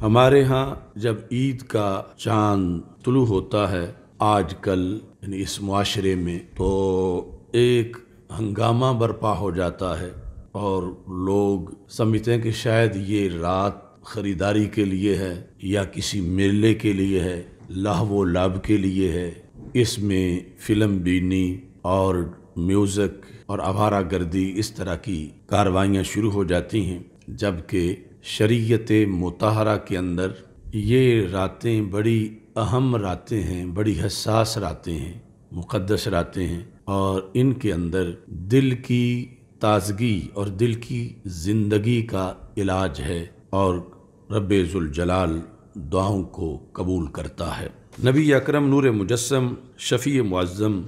हमारे यहाँ जब ईद का चांद तुलू होता है आजकल यानी इस माशरे में तो एक हंगामा बर्पा हो जाता है और लोग समझते हैं कि शायद ये रात ख़रीदारी के लिए है या किसी मेले के लिए है व लाभ के लिए है इसमें फिल्म बीनी और म्यूज़िक और आवारा गर्दी इस तरह की कार्रवाइयाँ शुरू हो जाती हैं जबकि शरीयत मतहरा के अंदर ये रातें बड़ी अहम रातें हैं बड़ी हसास रातें हैं मुक़दस रातें हैं और इनके अंदर दिल की ताजगी और दिल की ज़िंदगी का इलाज है और जलाल दुआओं को कबूल करता है नबी अकरम नूर मुजस्म शफ़ी मुज़म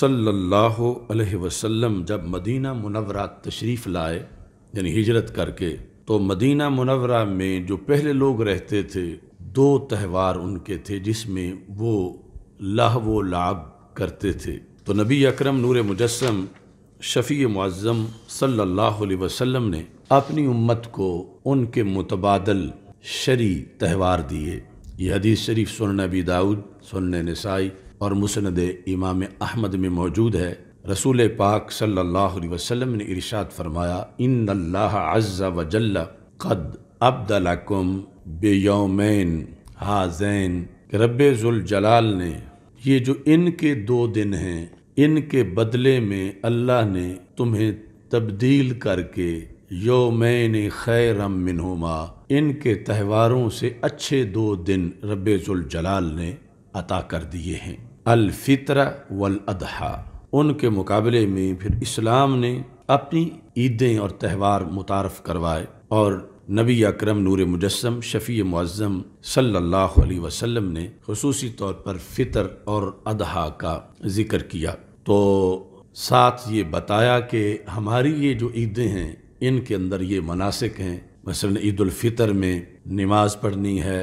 सल्लल्लाहु अलैहि वसल्लम जब मदीना मुनवरा तशरीफ़ लाए यानी हिजरत करके तो मदीना मुनवरा में जो पहले लोग रहते थे दो त्यौहार उनके थे जिसमें वो लाह व लाभ करते थे तो नबी अकरम नूर मुजस्म शफ़ी मुआज़म सल्लल्लाहु अलैहि वसल्लम ने अपनी उम्मत को उनके मुतबादल शरी त्यौहार दिए ये हदीस शरीफ सुन नबी दाऊद सुन नसाई और मुसनद इमाम अहमद में मौजूद है रसूल पाक सल्लल्लाहु अलैहि वसल्लम ने इरशाद फरमाया इन अज़्ज़ा व जल्ला कद अब्दलकुम बेयोमैन हाजैन रबाल ने ये जो इनके दो दिन हैं इनके बदले में अल्लाह ने तुम्हें तब्दील करके योमैन खैरम मिनहुमा इनके त्योहारों से अच्छे दो दिन रबाल ने अता कर दिए हैं अलफितर वल अदहा उनके मुकाबले में फिर इस्लाम ने अपनी ईदें और त्यौहार मुतारफ़ करवाए और नबी अक्रम नूर मुजस्म शफ़ी मुज़म सल्लल्लाहु अलैहि वसल्लम ने खसूसी तौर पर फितर और अदहा का ज़िक्र किया तो साथ ये बताया कि हमारी ये जो ईदें हैं इनके अंदर ये मनासिक हैं मसलन ईदालफ़ितर में नमाज़ पढ़नी है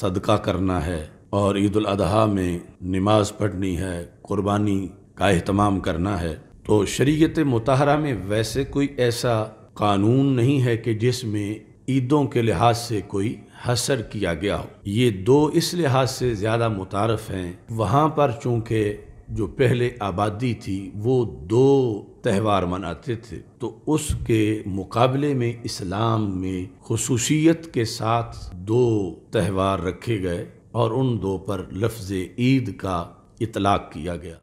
सदका करना है और ईद अदहा में नमाज़ पढ़नी है कुर्बानी का अहतमाम करना है तो शरीयत मतहरा में वैसे कोई ऐसा कानून नहीं है कि जिसमें ईदों के लिहाज से कोई हसर किया गया हो ये दो इस लिहाज से ज़्यादा मुतारफ़ हैं वहाँ पर चूँकि जो पहले आबादी थी वो दो त्यौहार मनाते थे तो उसके मुकाबले में इस्लाम में खसूसियत के साथ दो त्यौहार रखे गए और उन दो पर लफ्ज़ ईद का इतलाक़ किया गया